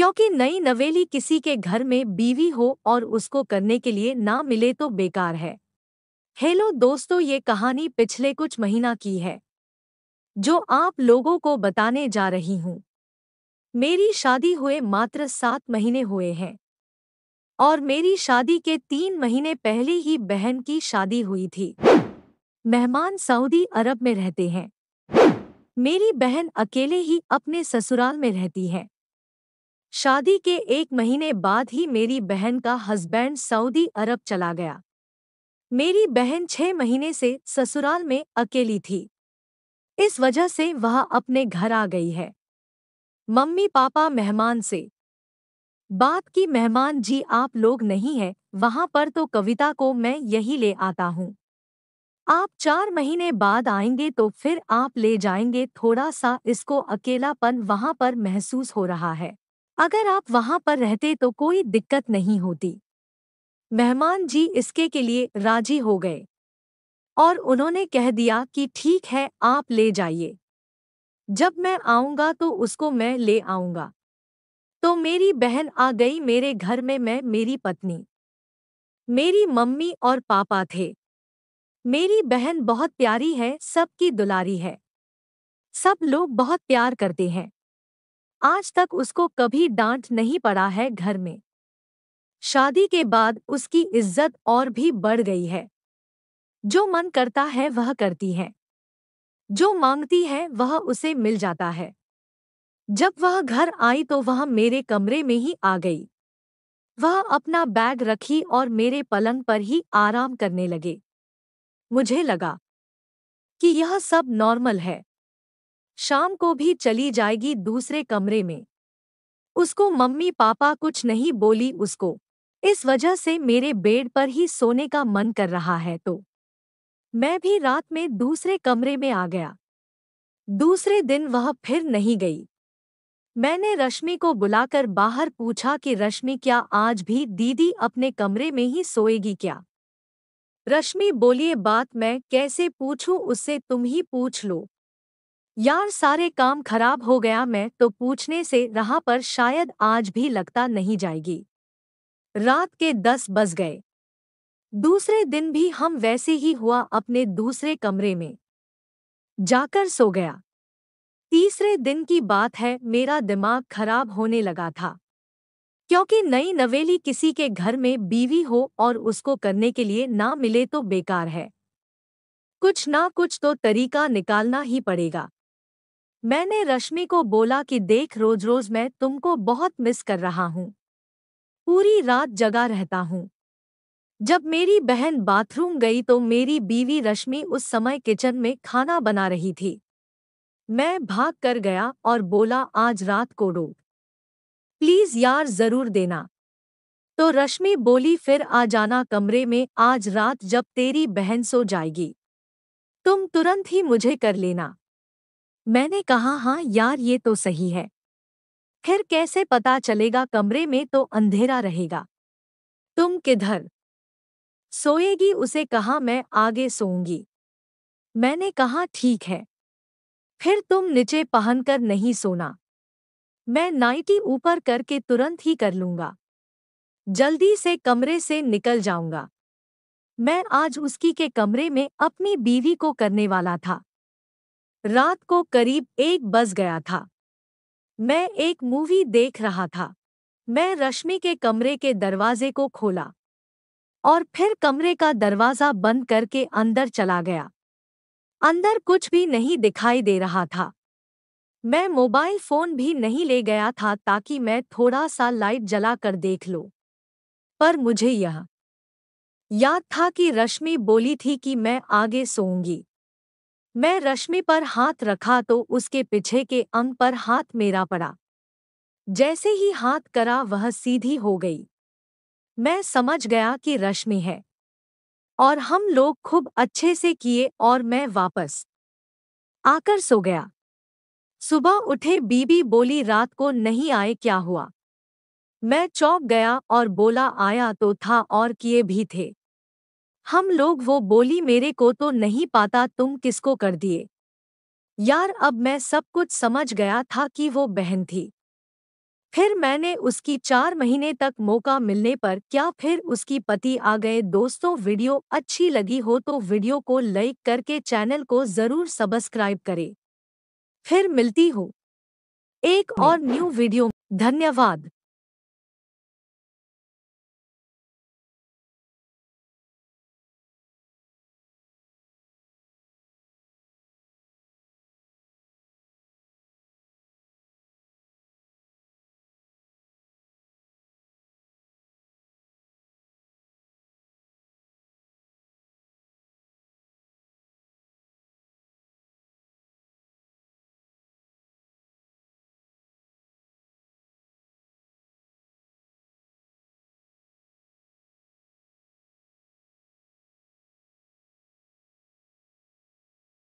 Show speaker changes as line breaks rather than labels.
क्योंकि नई नवेली किसी के घर में बीवी हो और उसको करने के लिए ना मिले तो बेकार है हेलो दोस्तों ये कहानी पिछले कुछ महीना की है जो आप लोगों को बताने जा रही हूँ मेरी शादी हुए मात्र सात महीने हुए हैं और मेरी शादी के तीन महीने पहले ही बहन की शादी हुई थी मेहमान सऊदी अरब में रहते हैं मेरी बहन अकेले ही अपने ससुराल में रहती है शादी के एक महीने बाद ही मेरी बहन का हस्बैंड सऊदी अरब चला गया मेरी बहन छह महीने से ससुराल में अकेली थी इस वजह से वह अपने घर आ गई है मम्मी पापा मेहमान से बात की मेहमान जी आप लोग नहीं है वहां पर तो कविता को मैं यही ले आता हूँ आप चार महीने बाद आएंगे तो फिर आप ले जाएंगे थोड़ा सा इसको अकेलापन वहां पर महसूस हो रहा है अगर आप वहां पर रहते तो कोई दिक्कत नहीं होती मेहमान जी इसके के लिए राजी हो गए और उन्होंने कह दिया कि ठीक है आप ले जाइए जब मैं आऊंगा तो उसको मैं ले आऊंगा तो मेरी बहन आ गई मेरे घर में मैं मेरी पत्नी मेरी मम्मी और पापा थे मेरी बहन बहुत प्यारी है सबकी दुलारी है सब लोग बहुत प्यार करते हैं आज तक उसको कभी डांट नहीं पड़ा है घर में शादी के बाद उसकी इज्जत और भी बढ़ गई है जो मन करता है वह करती है जो मांगती है वह उसे मिल जाता है जब वह घर आई तो वह मेरे कमरे में ही आ गई वह अपना बैग रखी और मेरे पलंग पर ही आराम करने लगे मुझे लगा कि यह सब नॉर्मल है शाम को भी चली जाएगी दूसरे कमरे में उसको मम्मी पापा कुछ नहीं बोली उसको इस वजह से मेरे बेड पर ही सोने का मन कर रहा है तो मैं भी रात में दूसरे कमरे में आ गया दूसरे दिन वह फिर नहीं गई मैंने रश्मि को बुलाकर बाहर पूछा कि रश्मि क्या आज भी दीदी अपने कमरे में ही सोएगी क्या रश्मि बोलिए बात मैं कैसे पूछूं उससे तुम ही पूछ लो यार सारे काम खराब हो गया मैं तो पूछने से रहा पर शायद आज भी लगता नहीं जाएगी रात के दस बज गए दूसरे दिन भी हम वैसे ही हुआ अपने दूसरे कमरे में जाकर सो गया तीसरे दिन की बात है मेरा दिमाग खराब होने लगा था क्योंकि नई नवेली किसी के घर में बीवी हो और उसको करने के लिए ना मिले तो बेकार है कुछ ना कुछ तो तरीका निकालना ही पड़ेगा मैंने रश्मि को बोला कि देख रोज रोज मैं तुमको बहुत मिस कर रहा हूँ पूरी रात जगा रहता हूँ जब मेरी बहन बाथरूम गई तो मेरी बीवी रश्मि उस समय किचन में खाना बना रही थी मैं भाग कर गया और बोला आज रात को रो प्लीज यार जरूर देना तो रश्मि बोली फिर आ जाना कमरे में आज रात जब तेरी बहन सो जाएगी तुम तुरंत ही मुझे कर लेना मैंने कहा हाँ यार ये तो सही है फिर कैसे पता चलेगा कमरे में तो अंधेरा रहेगा तुम किधर सोएगी उसे कहा मैं आगे सोऊंगी मैंने कहा ठीक है फिर तुम नीचे पहनकर नहीं सोना मैं नाइटी ऊपर करके तुरंत ही कर लूंगा जल्दी से कमरे से निकल जाऊंगा मैं आज उसकी के कमरे में अपनी बीवी को करने वाला था रात को करीब एक बज गया था मैं एक मूवी देख रहा था मैं रश्मि के कमरे के दरवाजे को खोला और फिर कमरे का दरवाजा बंद करके अंदर चला गया अंदर कुछ भी नहीं दिखाई दे रहा था मैं मोबाइल फोन भी नहीं ले गया था ताकि मैं थोड़ा सा लाइट जला कर देख लो पर मुझे यह याद था कि रश्मि बोली थी कि मैं आगे सोऊंगी मैं रश्मि पर हाथ रखा तो उसके पीछे के अंग पर हाथ मेरा पड़ा जैसे ही हाथ करा वह सीधी हो गई मैं समझ गया कि रश्मि है और हम लोग खूब अच्छे से किए और मैं वापस आकर सो गया सुबह उठे बीबी बोली रात को नहीं आए क्या हुआ मैं चौंक गया और बोला आया तो था और किए भी थे हम लोग वो बोली मेरे को तो नहीं पाता तुम किसको कर दिए यार अब मैं सब कुछ समझ गया था कि वो बहन थी फिर मैंने उसकी चार महीने तक मौका मिलने पर क्या फिर उसकी पति आ गए दोस्तों वीडियो अच्छी लगी हो तो वीडियो को लाइक करके चैनल को जरूर सब्सक्राइब करें फिर मिलती हूँ एक और न्यू वीडियो धन्यवाद